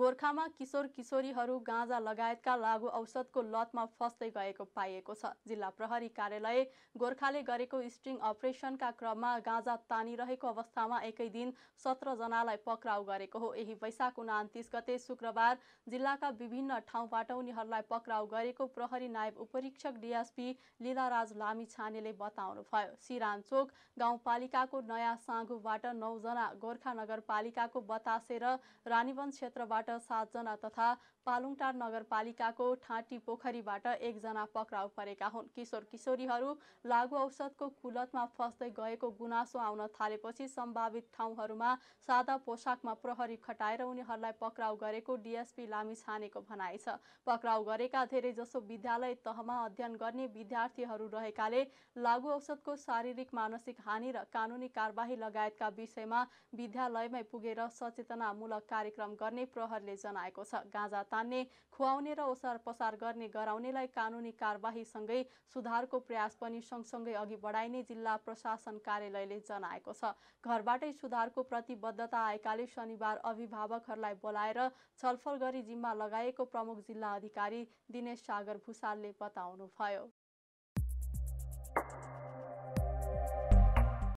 गोर्खामा किशोर किशोरीहरू गाँजा लगायतका लागु औषधको लतमा फस्दै गएको पाइएको छ जिल्ला प्रहरी कार्यालय गोर्खाले गरेको स्ट्रिङ अपरेसनका क्रममा गाँजा तानिरहेको अवस्थामा एकै दिन सत्रजनालाई पक्राउ गरेको हो यही वैशाख उनातिस गते शुक्रबार जिल्लाका विभिन्न ठाउँबाट उनीहरूलाई पक्राउ गरेको प्रहरी नायब उपरीक्षक डिएसपी लीलाराज लामिछानेले बताउनुभयो सिरानचोक गाउँपालिकाको नयाँ साँगुबाट नौजना गोर्खा नगरपालिकाको बतासे र रानीवन क्षेत्रबाट पोखरीबाट सातजना तथा पालुङटार नगरपालिकाको ठाँटी पोखरीबाट एकजना पक्राउ परेका हुन् किशोर किशोरीहरू लागु औषधको कुलतमा फस्दै गएको गुनासो आउन थालेपछि सम्भावित ठाउँहरूमा सादा पोसाकमा प्रहरी खटाएर उनीहरूलाई पक्राउ गरेको डिएसपी लामी छानेको भनाइ छ पक्राउ गरेका धेरैजसो विद्यालय तहमा अध्ययन गर्ने विद्यार्थीहरू रहेकाले लागु औषधको शारीरिक मानसिक हानि र कानुनी कारवाही लगायतका विषयमा विद्यालयमै पुगेर सचेतनामूलक कार्यक्रम गर्ने प्रहरी प्रहरले जनाएको छ गाँजा तान्ने खुवाउने र ओसार पसार गर्ने गराउनेलाई कानुनी कारवाहीसँगै सुधारको प्रयास पनि सँगसँगै अघि बढाइने जिल्ला प्रशासन कार्यालयले जनाएको छ घरबाटै सुधारको प्रतिबद्धता आएकाले शनिबार अभिभावकहरूलाई बोलाएर छलफल गरी जिम्मा लगाएको प्रमुख जिल्ला अधिकारी दिनेश सागर भूषालले बताउनुभयो